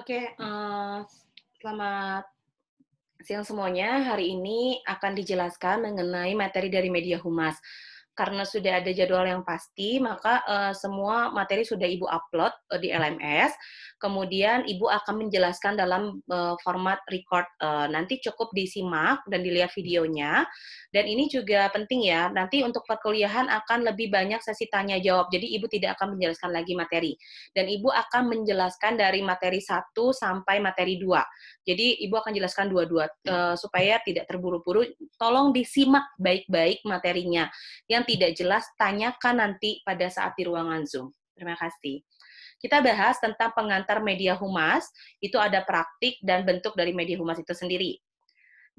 Oke, okay, uh, eh, selamat siang semuanya. Hari ini akan dijelaskan mengenai materi dari media humas karena sudah ada jadwal yang pasti, maka uh, semua materi sudah Ibu upload uh, di LMS. Kemudian Ibu akan menjelaskan dalam uh, format record. Uh, nanti cukup disimak dan dilihat videonya. Dan ini juga penting ya, nanti untuk perkuliahan akan lebih banyak sesi tanya jawab. Jadi Ibu tidak akan menjelaskan lagi materi. Dan Ibu akan menjelaskan dari materi 1 sampai materi 2. Jadi Ibu akan jelaskan dua-dua uh, supaya tidak terburu-buru. Tolong disimak baik-baik materinya. Yang tidak jelas, tanyakan nanti pada saat di ruangan Zoom. Terima kasih. Kita bahas tentang pengantar media humas, itu ada praktik dan bentuk dari media humas itu sendiri.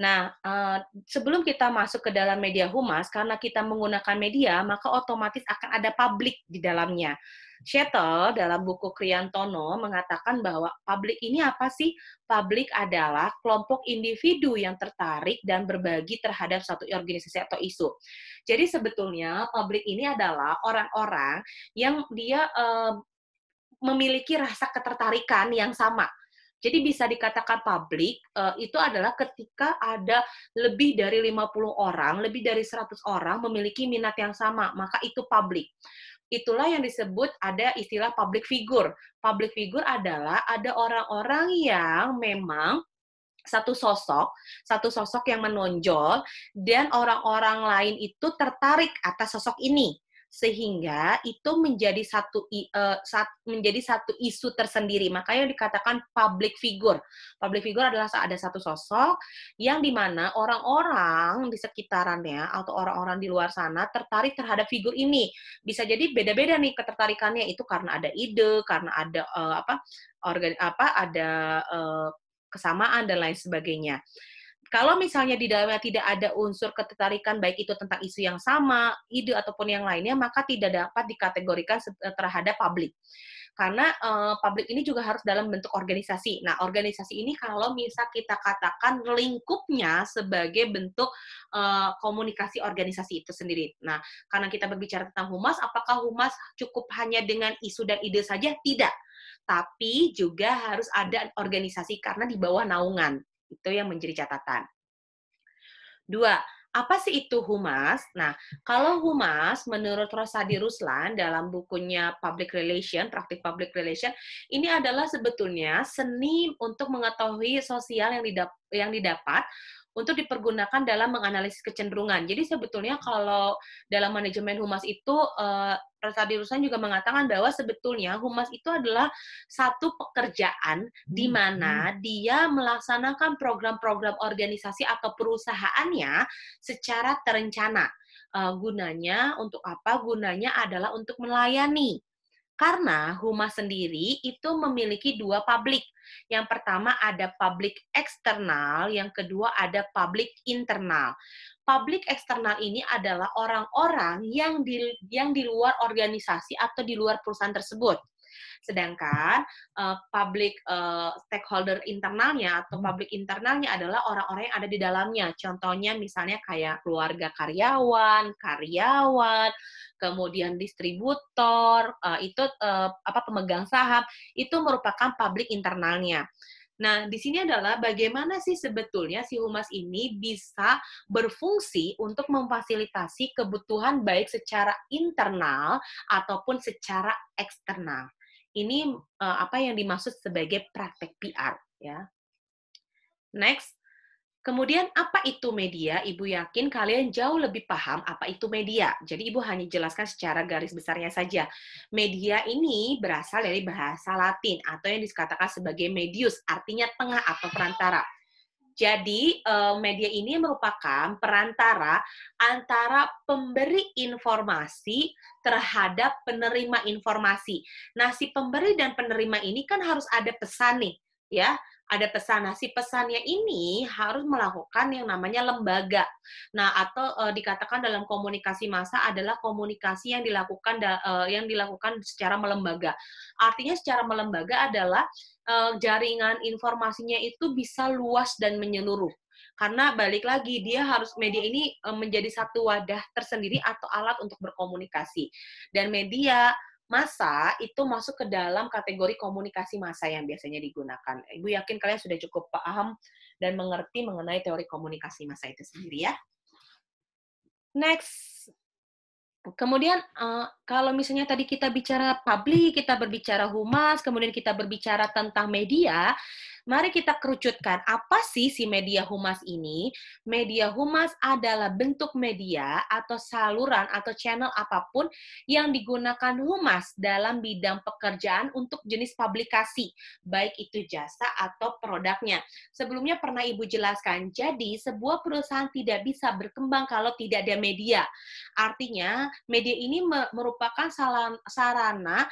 Nah, eh, sebelum kita masuk ke dalam media humas, karena kita menggunakan media, maka otomatis akan ada publik di dalamnya. Shetel dalam buku Kriantono mengatakan bahwa publik ini apa sih? Publik adalah kelompok individu yang tertarik dan berbagi terhadap satu organisasi atau isu. Jadi sebetulnya publik ini adalah orang-orang yang dia eh, memiliki rasa ketertarikan yang sama jadi bisa dikatakan publik uh, itu adalah ketika ada lebih dari 50 orang, lebih dari 100 orang memiliki minat yang sama, maka itu publik. Itulah yang disebut ada istilah public figure. Public figure adalah ada orang-orang yang memang satu sosok, satu sosok yang menonjol, dan orang-orang lain itu tertarik atas sosok ini sehingga itu menjadi satu uh, sat, menjadi satu isu tersendiri makanya dikatakan public figure public figure adalah ada satu sosok yang dimana orang-orang di sekitarannya atau orang-orang di luar sana tertarik terhadap figur ini bisa jadi beda-beda nih ketertarikannya itu karena ada ide karena ada uh, apa organ apa ada uh, kesamaan dan lain sebagainya kalau misalnya di dalamnya tidak ada unsur ketertarikan baik itu tentang isu yang sama, ide ataupun yang lainnya, maka tidak dapat dikategorikan eh, terhadap publik. Karena uh, publik ini juga harus dalam bentuk organisasi. Nah, organisasi ini kalau bisa kita katakan lingkupnya sebagai bentuk uh, komunikasi organisasi itu sendiri. Nah, karena kita berbicara tentang humas, apakah humas cukup hanya dengan isu dan ide saja? Tidak tapi juga harus ada organisasi karena di bawah naungan. Itu yang menjadi catatan. Dua, apa sih itu humas? Nah, kalau humas menurut Rosadi Ruslan dalam bukunya Public Relation, Praktik Public Relation, ini adalah sebetulnya seni untuk mengetahui sosial yang didapat, yang didapat untuk dipergunakan dalam menganalisis kecenderungan. Jadi sebetulnya kalau dalam manajemen humas itu uh, eh, Rasa Rusan juga mengatakan bahwa sebetulnya humas itu adalah satu pekerjaan hmm. di mana hmm. dia melaksanakan program-program organisasi atau perusahaannya secara terencana. Uh, gunanya untuk apa? Gunanya adalah untuk melayani karena humas sendiri itu memiliki dua publik. Yang pertama ada publik eksternal, yang kedua ada publik internal. Publik eksternal ini adalah orang-orang yang di yang di luar organisasi atau di luar perusahaan tersebut. Sedangkan uh, public uh, stakeholder internalnya atau hmm. public internalnya adalah orang-orang yang ada di dalamnya. Contohnya misalnya kayak keluarga karyawan, karyawan, kemudian distributor, uh, itu uh, apa pemegang saham, itu merupakan public internalnya. Nah, di sini adalah bagaimana sih sebetulnya si humas ini bisa berfungsi untuk memfasilitasi kebutuhan baik secara internal ataupun secara eksternal. Ini uh, apa yang dimaksud sebagai praktek PR ya. Next, kemudian apa itu media? Ibu yakin kalian jauh lebih paham apa itu media. Jadi Ibu hanya jelaskan secara garis besarnya saja. Media ini berasal dari bahasa Latin atau yang dikatakan sebagai medius, artinya tengah atau perantara. Jadi eh, media ini merupakan perantara antara pemberi informasi terhadap penerima informasi. Nah, si pemberi dan penerima ini kan harus ada pesan nih, ya ada pesan. Nah, si pesannya ini harus melakukan yang namanya lembaga. Nah, atau e, dikatakan dalam komunikasi massa adalah komunikasi yang dilakukan da, e, yang dilakukan secara melembaga. Artinya secara melembaga adalah e, jaringan informasinya itu bisa luas dan menyeluruh karena balik lagi dia harus media ini menjadi satu wadah tersendiri atau alat untuk berkomunikasi dan media masa itu masuk ke dalam kategori komunikasi masa yang biasanya digunakan. Ibu yakin kalian sudah cukup paham dan mengerti mengenai teori komunikasi masa itu sendiri ya. Next. Kemudian eh, kalau misalnya tadi kita bicara publik, kita berbicara humas, kemudian kita berbicara tentang media, mari kita kerucutkan apa sih si media humas ini? Media humas adalah bentuk media atau saluran atau channel apapun yang digunakan humas dalam bidang pekerjaan untuk jenis publikasi, baik itu jasa atau produknya. Sebelumnya pernah Ibu jelaskan, jadi sebuah perusahaan tidak bisa berkembang kalau tidak ada media. Artinya, media ini merupakan merupakan sarana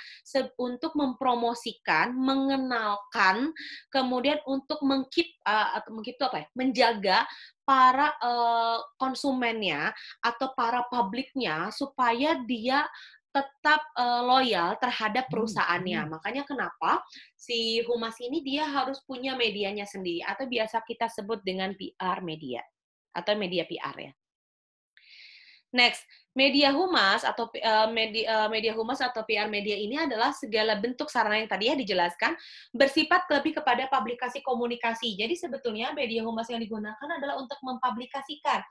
untuk mempromosikan, mengenalkan, kemudian untuk mengkip eh, atau mengkip itu apa ya? menjaga para eh, konsumennya atau para publiknya supaya dia tetap eh, loyal terhadap hmm, perusahaannya. Hmm. Makanya kenapa si humas ini dia harus punya medianya sendiri atau biasa kita sebut dengan PR media atau media PR ya. Next, media humas atau uh, eh, media, uh, eh, media humas atau PR media ini adalah segala bentuk sarana yang tadi ya dijelaskan bersifat lebih kepada publikasi komunikasi. Jadi sebetulnya media humas yang digunakan adalah untuk mempublikasikan.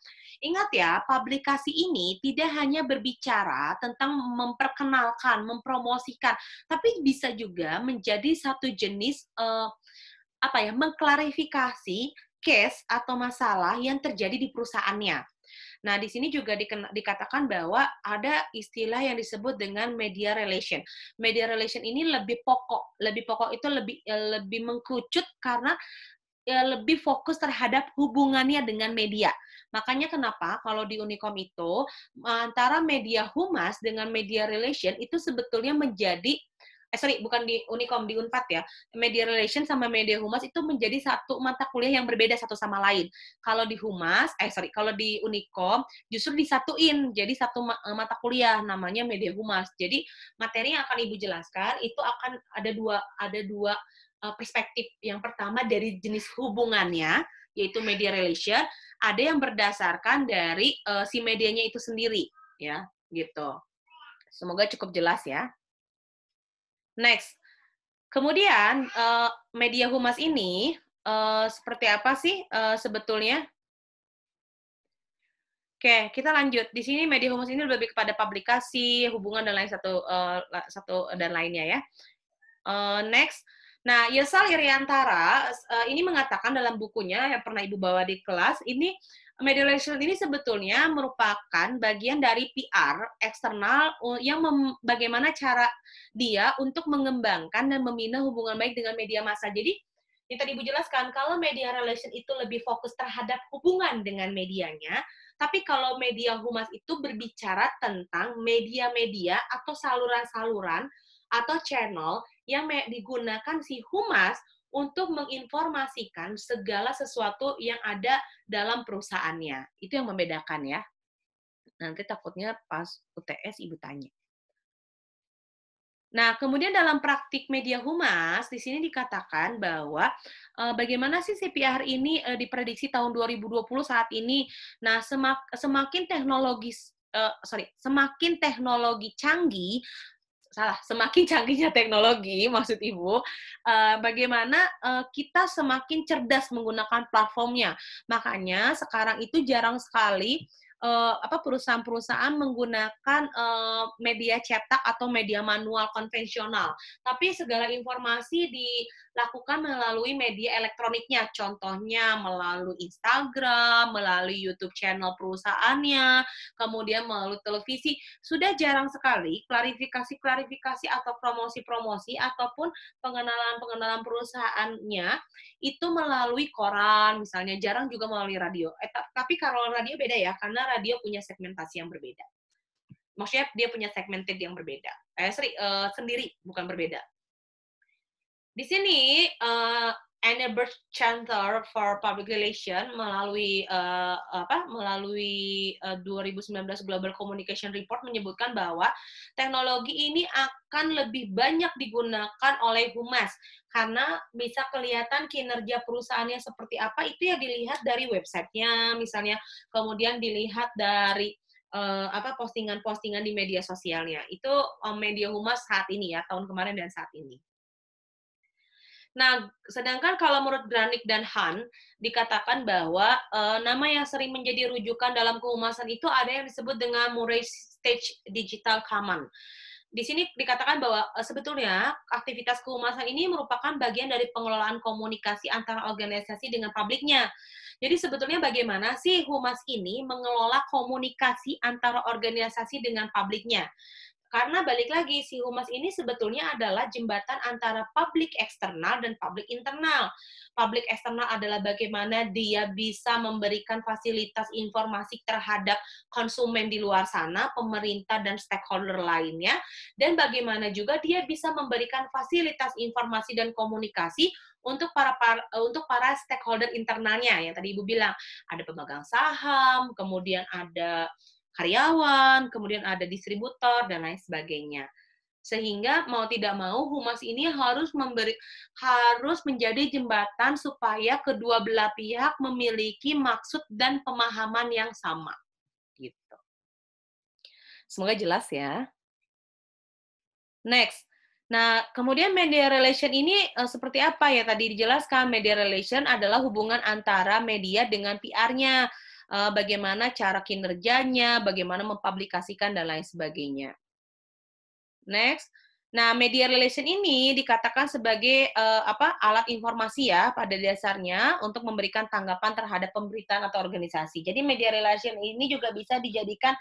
Ingat ya, publikasi ini tidak hanya berbicara tentang memperkenalkan, mempromosikan, tapi bisa juga menjadi satu jenis uh, apa ya, mengklarifikasi case atau masalah yang terjadi di perusahaannya. Nah, di sini juga dikatakan bahwa ada istilah yang disebut dengan media relation. Media relation ini lebih pokok, lebih pokok itu lebih eh, lebih mengkucut karena eh, lebih fokus terhadap hubungannya dengan media. Makanya kenapa kalau di Unicom itu antara media humas dengan media relation itu sebetulnya menjadi eh sorry bukan di Unicom di Unpad ya media relation sama media humas itu menjadi satu mata kuliah yang berbeda satu sama lain kalau di humas eh sorry kalau di Unicom justru disatuin jadi satu eh, mata kuliah namanya media humas jadi materi yang akan ibu jelaskan itu akan ada dua ada dua eh, perspektif yang pertama dari jenis hubungannya yaitu media relation ada yang berdasarkan dari uh, si medianya itu sendiri ya gitu semoga cukup jelas ya Next. Kemudian uh, media humas ini uh, seperti apa sih uh, sebetulnya? Oke, kita lanjut. Di sini media humas ini lebih kepada publikasi, hubungan dan lain satu uh, satu dan lainnya ya. Uh, next. Nah, Yesal Iriantara uh, ini mengatakan dalam bukunya yang pernah Ibu bawa di kelas, ini media relation ini sebetulnya merupakan bagian dari PR eksternal yang bagaimana cara dia untuk mengembangkan dan membina hubungan baik dengan media massa. Jadi yang tadi Ibu jelaskan, kalau media relation itu lebih fokus terhadap hubungan dengan medianya, tapi kalau media humas itu berbicara tentang media-media atau saluran-saluran atau channel yang digunakan si humas untuk menginformasikan segala sesuatu yang ada dalam perusahaannya. Itu yang membedakan ya. Nanti takutnya pas UTS ibu tanya. Nah, kemudian dalam praktik media humas, di sini dikatakan bahwa e, bagaimana sih CPR ini e, diprediksi tahun 2020 saat ini. Nah, semak, semakin teknologis, e, sorry, semakin teknologi canggih, salah semakin canggihnya teknologi maksud ibu uh, bagaimana uh, kita semakin cerdas menggunakan platformnya makanya sekarang itu jarang sekali uh, apa perusahaan-perusahaan menggunakan uh, media cetak atau media manual konvensional tapi segala informasi di lakukan melalui media elektroniknya. Contohnya melalui Instagram, melalui YouTube channel perusahaannya, kemudian melalui televisi. Sudah jarang sekali klarifikasi-klarifikasi atau promosi-promosi ataupun pengenalan-pengenalan perusahaannya itu melalui koran misalnya, jarang juga melalui radio. Eh, tapi kalau radio beda ya, karena radio punya segmentasi yang berbeda maksudnya dia punya segmented yang berbeda. Eh, sorry, uh, sendiri bukan berbeda. Di sini uh, eh, Annenberg Center for Public Relation melalui uh, apa melalui uh, eh, 2019 Global Communication Report menyebutkan bahwa teknologi ini akan lebih banyak digunakan oleh humas karena bisa kelihatan kinerja perusahaannya seperti apa itu ya dilihat dari websitenya misalnya kemudian dilihat dari uh, apa postingan-postingan di media sosialnya itu um, media humas saat ini ya tahun kemarin dan saat ini. Nah, sedangkan kalau menurut Granik dan Han dikatakan bahwa e, nama yang sering menjadi rujukan dalam kehumasan itu ada yang disebut dengan Murray Stage Digital Common. Di sini dikatakan bahwa e, sebetulnya aktivitas kehumasan ini merupakan bagian dari pengelolaan komunikasi antara organisasi dengan publiknya. Jadi sebetulnya bagaimana sih humas ini mengelola komunikasi antara organisasi dengan publiknya? Karena balik lagi, si humas ini sebetulnya adalah jembatan antara publik eksternal dan publik internal. Publik eksternal adalah bagaimana dia bisa memberikan fasilitas informasi terhadap konsumen di luar sana, pemerintah dan stakeholder lainnya, dan bagaimana juga dia bisa memberikan fasilitas informasi dan komunikasi untuk para, para eh, untuk para stakeholder internalnya yang tadi ibu bilang ada pemegang saham kemudian ada karyawan, kemudian ada distributor dan lain sebagainya. Sehingga mau tidak mau humas ini harus memberi harus menjadi jembatan supaya kedua belah pihak memiliki maksud dan pemahaman yang sama. Gitu. Semoga jelas ya. Next, Nah, kemudian media relation ini uh, seperti apa ya? Tadi dijelaskan media relation adalah hubungan antara media dengan PR-nya. Eh, bagaimana cara kinerjanya, bagaimana mempublikasikan dan lain sebagainya. Next. Nah, media relation ini dikatakan sebagai uh, apa alat informasi ya pada dasarnya untuk memberikan tanggapan terhadap pemberitaan atau organisasi. Jadi media relation ini juga bisa dijadikan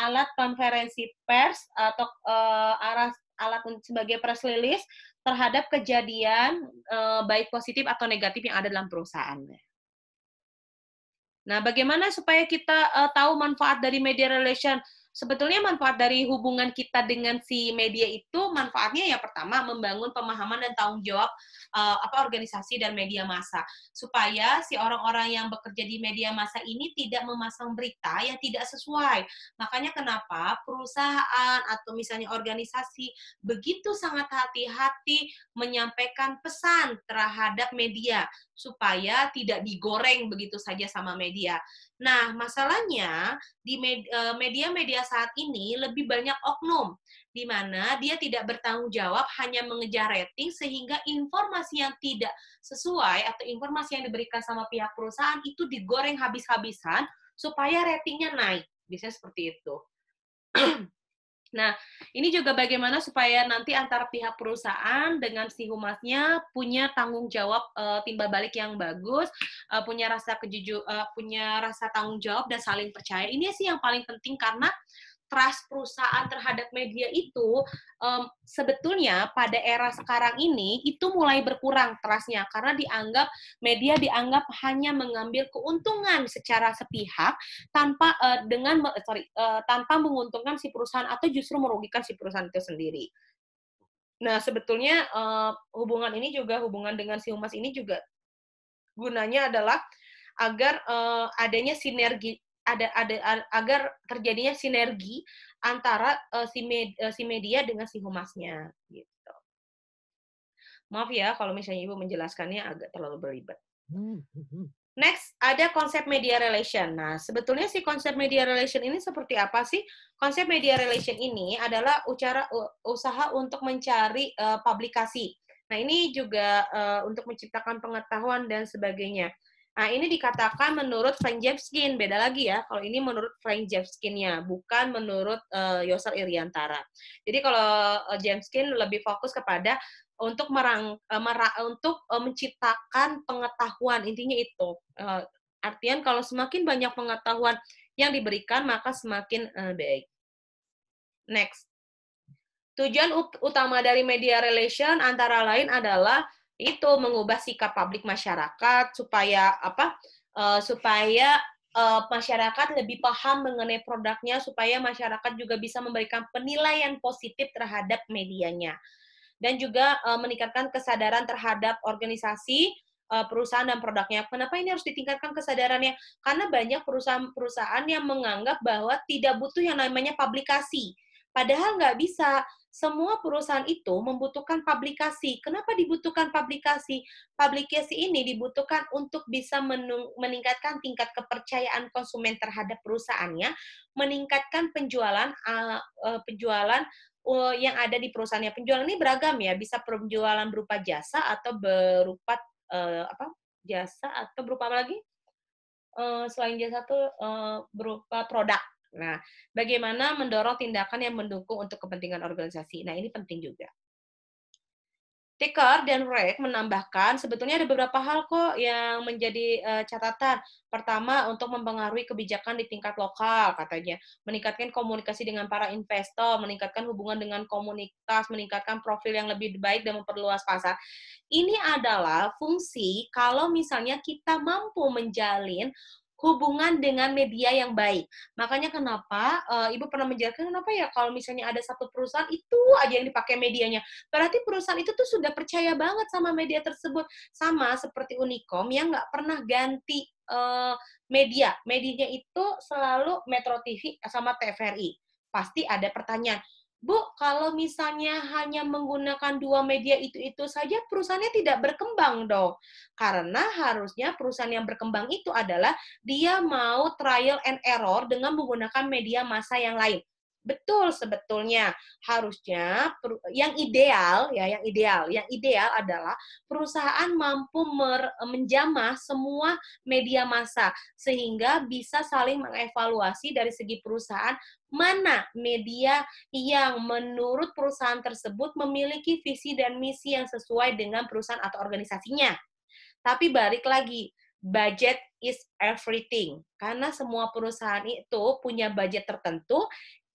alat konferensi pers atau uh, alat alat sebagai press release terhadap kejadian uh, baik positif atau negatif yang ada dalam perusahaan. Nah, bagaimana supaya kita uh, tahu manfaat dari media relation? Sebetulnya manfaat dari hubungan kita dengan si media itu manfaatnya ya pertama membangun pemahaman dan tanggung jawab uh, apa organisasi dan media massa supaya si orang-orang yang bekerja di media massa ini tidak memasang berita yang tidak sesuai. Makanya kenapa perusahaan atau misalnya organisasi begitu sangat hati-hati menyampaikan pesan terhadap media supaya tidak digoreng begitu saja sama media. Nah, masalahnya di eh, media-media saat ini lebih banyak oknum di mana dia tidak bertanggung jawab hanya mengejar rating sehingga informasi yang tidak sesuai atau informasi yang diberikan sama pihak perusahaan itu digoreng habis-habisan supaya ratingnya naik. Biasanya seperti itu. nah, ini juga bagaimana supaya nanti antara pihak perusahaan dengan si humasnya punya tanggung jawab e, timbal balik yang bagus, e, punya rasa kejujur, e, eh, punya rasa tanggung jawab dan saling percaya. Ini sih yang paling penting karena trust perusahaan terhadap media itu um, sebetulnya pada era sekarang ini itu mulai berkurang trustnya karena dianggap media dianggap hanya mengambil keuntungan secara sepihak tanpa uh, dengan eh, sorry uh, tanpa menguntungkan si perusahaan atau justru merugikan si perusahaan itu sendiri. Nah sebetulnya uh, hubungan ini juga hubungan dengan si humas ini juga gunanya adalah agar uh, adanya sinergi ada ada agar terjadinya sinergi antara uh, si, med, uh, e, si media dengan si humasnya gitu. Maaf ya kalau misalnya Ibu menjelaskannya agak terlalu berlibat. Hmm, hmm, hmm. Next, ada konsep media relation. Nah, sebetulnya si konsep media relation ini seperti apa sih? Konsep media relation ini adalah ucara, usaha untuk mencari uh, publikasi. Nah, ini juga uh, untuk menciptakan pengetahuan dan sebagainya. Nah, ini dikatakan menurut Frank Jepskin, beda lagi ya. Kalau ini menurut Frank Jepskin-nya, bukan menurut uh, Yosel Iriantara. Jadi kalau uh, Jepskin lebih fokus kepada untuk merang, uh, mera, untuk uh, menciptakan pengetahuan, intinya itu. Uh, artian kalau semakin banyak pengetahuan yang diberikan, maka semakin uh, baik. Next. Tujuan utama dari media relation antara lain adalah itu mengubah sikap publik masyarakat supaya apa uh, supaya uh, masyarakat lebih paham mengenai produknya supaya masyarakat juga bisa memberikan penilaian positif terhadap medianya dan juga uh, meningkatkan kesadaran terhadap organisasi uh, perusahaan dan produknya. Kenapa ini harus ditingkatkan kesadarannya? Karena banyak perusahaan-perusahaan yang menganggap bahwa tidak butuh yang namanya publikasi. Padahal nggak bisa semua perusahaan itu membutuhkan publikasi. Kenapa dibutuhkan publikasi? Publikasi ini dibutuhkan untuk bisa meningkatkan tingkat kepercayaan konsumen terhadap perusahaannya, meningkatkan penjualan ah, eh, penjualan oh, yang ada di perusahaannya. Penjualan ini beragam ya, bisa penjualan berupa jasa atau berupa eh, apa? jasa atau berupa apa lagi? Eh, selain jasa tuh berupa produk Nah, bagaimana mendorong tindakan yang mendukung untuk kepentingan organisasi? Nah, ini penting juga. Ticker dan Rek menambahkan, sebetulnya ada beberapa hal kok yang menjadi eh, catatan. Pertama, untuk mempengaruhi kebijakan di tingkat lokal, katanya. Meningkatkan komunikasi dengan para investor, meningkatkan hubungan dengan komunitas, meningkatkan profil yang lebih baik dan memperluas pasar. Ini adalah fungsi kalau misalnya kita mampu menjalin hubungan dengan media yang baik. Makanya kenapa uh, Ibu pernah menjelaskan kenapa ya kalau misalnya ada satu perusahaan itu aja yang dipakai medianya. Berarti perusahaan itu tuh sudah percaya banget sama media tersebut. Sama seperti Unicom yang nggak pernah ganti uh, media. Medianya itu selalu Metro TV sama TVRI. Pasti ada pertanyaan, Bu, kalau misalnya hanya menggunakan dua media itu-itu saja, perusahaannya tidak berkembang dong. Karena harusnya perusahaan yang berkembang itu adalah dia mau trial and error dengan menggunakan media massa yang lain. Betul sebetulnya harusnya yang ideal ya yang ideal yang ideal adalah perusahaan mampu mer, menjamah semua media massa sehingga bisa saling mengevaluasi dari segi perusahaan mana media yang menurut perusahaan tersebut memiliki visi dan misi yang sesuai dengan perusahaan atau organisasinya. Tapi balik lagi, budget is everything. Karena semua perusahaan itu punya budget tertentu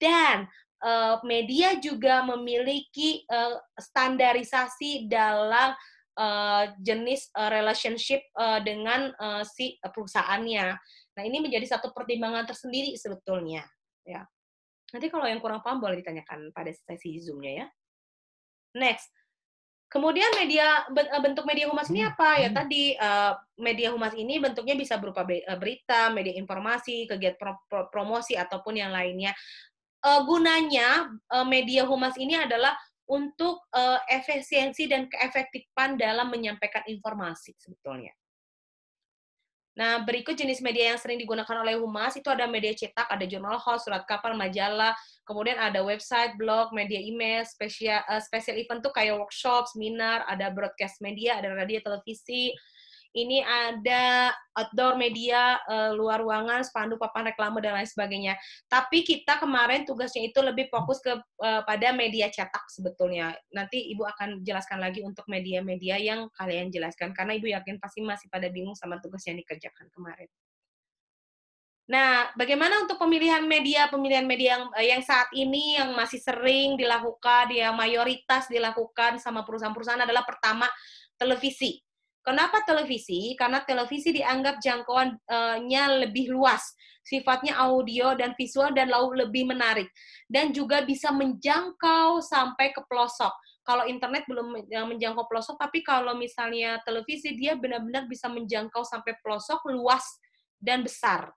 dan uh, media juga memiliki uh, standarisasi dalam uh, jenis uh, relationship uh, dengan uh, si perusahaannya. Nah, ini menjadi satu pertimbangan tersendiri sebetulnya, ya. Nanti kalau yang kurang paham boleh ditanyakan pada sesi Zoom-nya ya. Next. Kemudian media bentuk media humas ini hmm, apa? Ya hmm. tadi media humas ini bentuknya bisa berupa berita, media informasi, kegiatan promosi ataupun yang lainnya uh, gunanya uh, media humas ini adalah untuk uh, efisiensi dan keefektifan dalam menyampaikan informasi sebetulnya. Nah, berikut jenis media yang sering digunakan oleh humas itu ada media cetak, ada jurnal host, surat kabar, majalah, kemudian ada website, blog, media email, spesial uh, special event tuh kayak workshop, seminar, ada broadcast media, ada radio, televisi, ini ada outdoor media, uh, luar ruangan, spanduk, papan reklame dan lain sebagainya. Tapi kita kemarin tugasnya itu lebih fokus ke uh, pada media cetak sebetulnya. Nanti Ibu akan jelaskan lagi untuk media-media yang kalian jelaskan karena Ibu yakin pasti masih pada bingung sama tugas yang dikerjakan kemarin. Nah, bagaimana untuk pemilihan media, pemilihan media yang eh, yang saat ini yang masih sering dilakukan, yang mayoritas dilakukan sama perusahaan-perusahaan adalah pertama televisi Kenapa televisi? Karena televisi dianggap jangkauannya eh, lebih luas, sifatnya audio dan visual dan lauk lebih menarik, dan juga bisa menjangkau sampai ke pelosok. Kalau internet belum eh, menjangkau pelosok, tapi kalau misalnya televisi dia benar-benar bisa menjangkau sampai pelosok luas dan besar.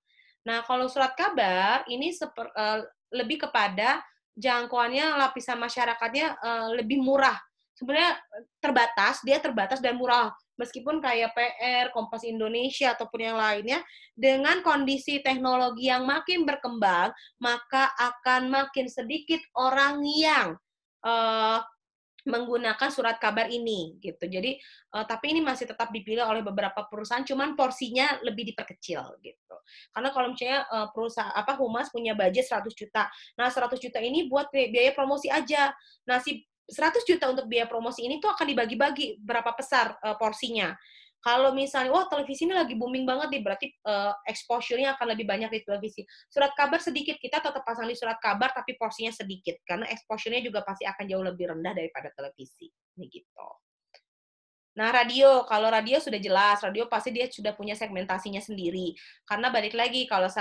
Nah, kalau surat kabar ini seper, uh, lebih kepada jangkauannya lapisan masyarakatnya uh, lebih murah. Sebenarnya terbatas, dia terbatas dan murah meskipun kayak PR, Kompas Indonesia ataupun yang lainnya, dengan kondisi teknologi yang makin berkembang, maka akan makin sedikit orang yang uh, menggunakan surat kabar ini gitu. Jadi uh, tapi ini masih tetap dipilih oleh beberapa perusahaan cuman porsinya lebih diperkecil gitu. Karena kalau misalnya uh, eh, perusahaan apa humas punya budget 100 juta. Nah, 100 juta ini buat biaya promosi aja. Nah, si 100 juta untuk biaya promosi ini tuh akan dibagi-bagi berapa besar uh, porsinya. Kalau misalnya, wah televisi ini lagi booming banget nih, berarti uh, exposure-nya akan lebih banyak di televisi. Surat kabar sedikit, kita tetap pasang di surat kabar, tapi porsinya sedikit. Karena exposure-nya juga pasti akan jauh lebih rendah daripada televisi. Ini gitu. Nah, radio, kalau radio sudah jelas, radio pasti dia sudah punya segmentasinya sendiri. Karena balik lagi kalau se,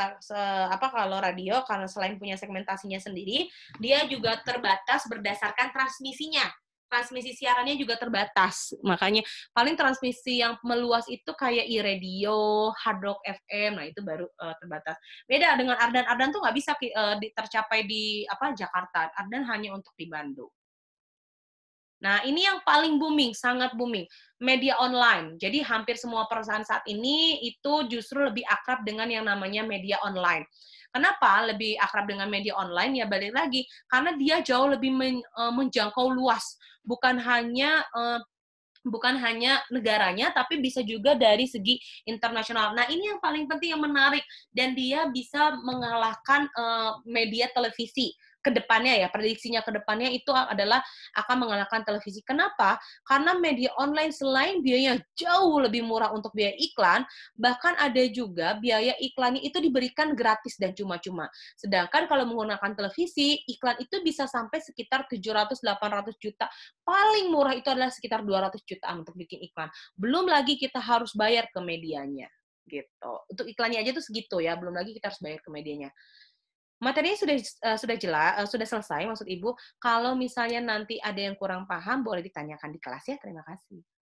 apa kalau radio karena selain punya segmentasinya sendiri, dia juga terbatas berdasarkan transmisinya. Transmisi siarannya juga terbatas. Makanya paling transmisi yang meluas itu kayak e-radio, hard rock FM, nah itu baru uh, terbatas. Beda dengan Ardan. Ardan tuh nggak bisa uh, tercapai di apa Jakarta. Ardan hanya untuk di Bandung. Nah, ini yang paling booming, sangat booming. Media online. Jadi hampir semua perusahaan saat ini itu justru lebih akrab dengan yang namanya media online. Kenapa lebih akrab dengan media online? Ya balik lagi, karena dia jauh lebih men, e, menjangkau luas, bukan hanya e, bukan hanya negaranya tapi bisa juga dari segi internasional. Nah, ini yang paling penting yang menarik dan dia bisa mengalahkan uh, media televisi kedepannya ya prediksinya kedepannya itu adalah akan mengalahkan televisi. Kenapa? Karena media online selain biayanya jauh lebih murah untuk biaya iklan, bahkan ada juga biaya iklannya itu diberikan gratis dan cuma-cuma. Sedangkan kalau menggunakan televisi, iklan itu bisa sampai sekitar 700-800 juta. Paling murah itu adalah sekitar 200 jutaan untuk bikin iklan. Belum lagi kita harus bayar ke medianya gitu. Untuk iklannya aja tuh segitu ya, belum lagi kita harus bayar ke medianya materinya sudah uh, sudah jelas uh, eh, sudah selesai maksud ibu kalau misalnya nanti ada yang kurang paham boleh ditanyakan di kelas ya terima kasih